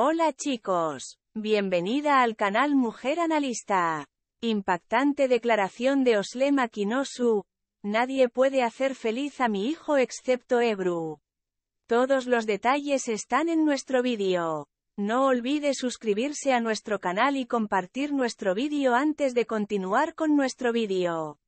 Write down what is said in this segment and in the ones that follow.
Hola chicos, bienvenida al canal Mujer Analista. Impactante declaración de Oslema Kinosu. Nadie puede hacer feliz a mi hijo excepto Ebru. Todos los detalles están en nuestro vídeo. No olvide suscribirse a nuestro canal y compartir nuestro vídeo antes de continuar con nuestro vídeo.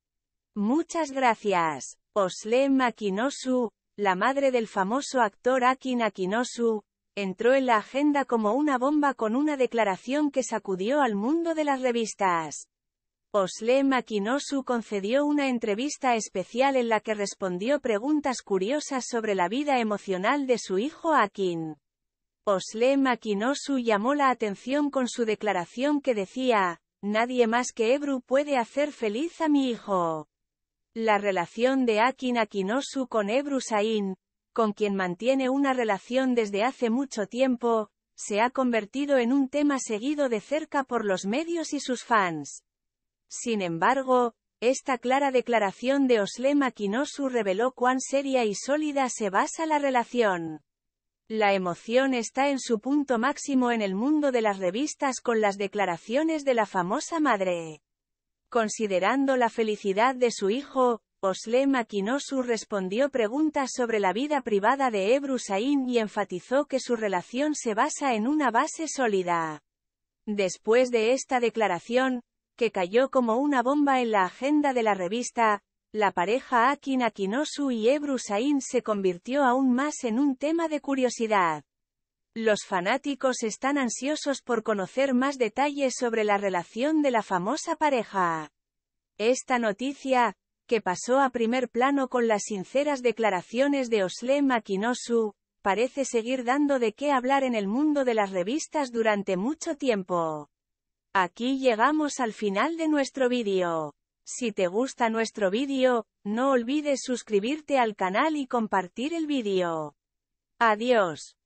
Muchas gracias. Oslema Kinosu, la madre del famoso actor Akin Akinosu, entró en la agenda como una bomba con una declaración que sacudió al mundo de las revistas. Osle Makinosu concedió una entrevista especial en la que respondió preguntas curiosas sobre la vida emocional de su hijo Akin. Osle Makinosu llamó la atención con su declaración que decía, nadie más que Ebru puede hacer feliz a mi hijo. La relación de Akin Akinosu con Ebru Sain, con quien mantiene una relación desde hace mucho tiempo, se ha convertido en un tema seguido de cerca por los medios y sus fans. Sin embargo, esta clara declaración de Oslema Kinosu reveló cuán seria y sólida se basa la relación. La emoción está en su punto máximo en el mundo de las revistas con las declaraciones de la famosa madre. Considerando la felicidad de su hijo, Osle Makinosu respondió preguntas sobre la vida privada de Ebru Sain y enfatizó que su relación se basa en una base sólida. Después de esta declaración, que cayó como una bomba en la agenda de la revista, la pareja Akin Akinosu y Ebru Sain se convirtió aún más en un tema de curiosidad. Los fanáticos están ansiosos por conocer más detalles sobre la relación de la famosa pareja. Esta noticia, que pasó a primer plano con las sinceras declaraciones de Osle Makinosu, parece seguir dando de qué hablar en el mundo de las revistas durante mucho tiempo. Aquí llegamos al final de nuestro vídeo. Si te gusta nuestro vídeo, no olvides suscribirte al canal y compartir el vídeo. Adiós.